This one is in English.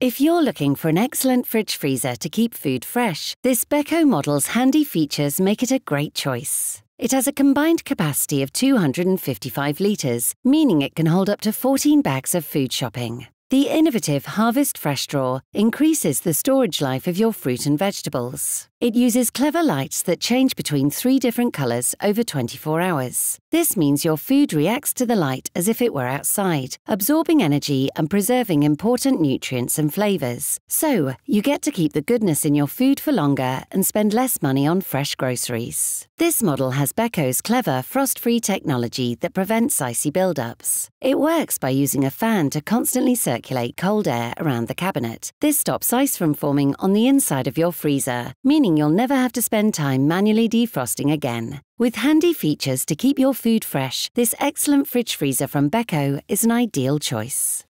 If you're looking for an excellent fridge freezer to keep food fresh, this Beko model's handy features make it a great choice. It has a combined capacity of 255 litres, meaning it can hold up to 14 bags of food shopping. The innovative Harvest Fresh Drawer increases the storage life of your fruit and vegetables. It uses clever lights that change between three different colours over 24 hours. This means your food reacts to the light as if it were outside, absorbing energy and preserving important nutrients and flavours. So, you get to keep the goodness in your food for longer and spend less money on fresh groceries. This model has Becco's clever frost-free technology that prevents icy build-ups. It works by using a fan to constantly circulate cold air around the cabinet. This stops ice from forming on the inside of your freezer, meaning meaning you'll never have to spend time manually defrosting again. With handy features to keep your food fresh, this excellent fridge freezer from Beko is an ideal choice.